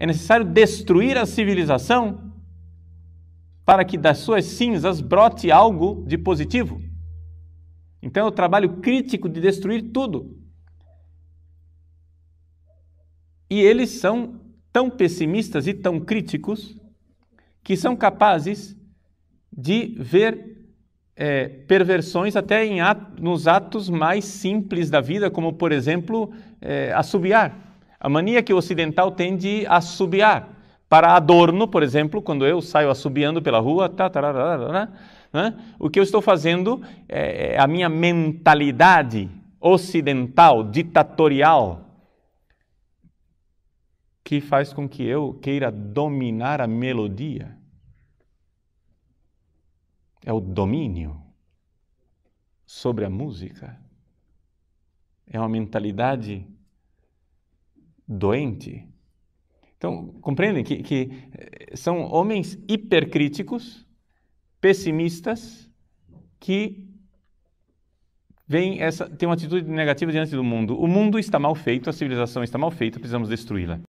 É necessário destruir a civilização para que das suas cinzas brote algo de positivo. Então é o trabalho crítico de destruir tudo. E eles são tão pessimistas e tão críticos que são capazes de ver é, perversões até ato, nos atos mais simples da vida, como, por exemplo, é, assobiar. A mania que o ocidental tem de assobiar. Para adorno, por exemplo, quando eu saio assobiando pela rua, tá, tá, tá, tá né? o que eu estou fazendo é, é a minha mentalidade ocidental, ditatorial, que faz com que eu queira dominar a melodia. É o domínio sobre a música. É uma mentalidade doente. Então, compreendem que, que eh, são homens hipercríticos, pessimistas, que vem essa, tem uma atitude negativa diante do mundo. O mundo está mal feito, a civilização está mal feita, precisamos destruí-la.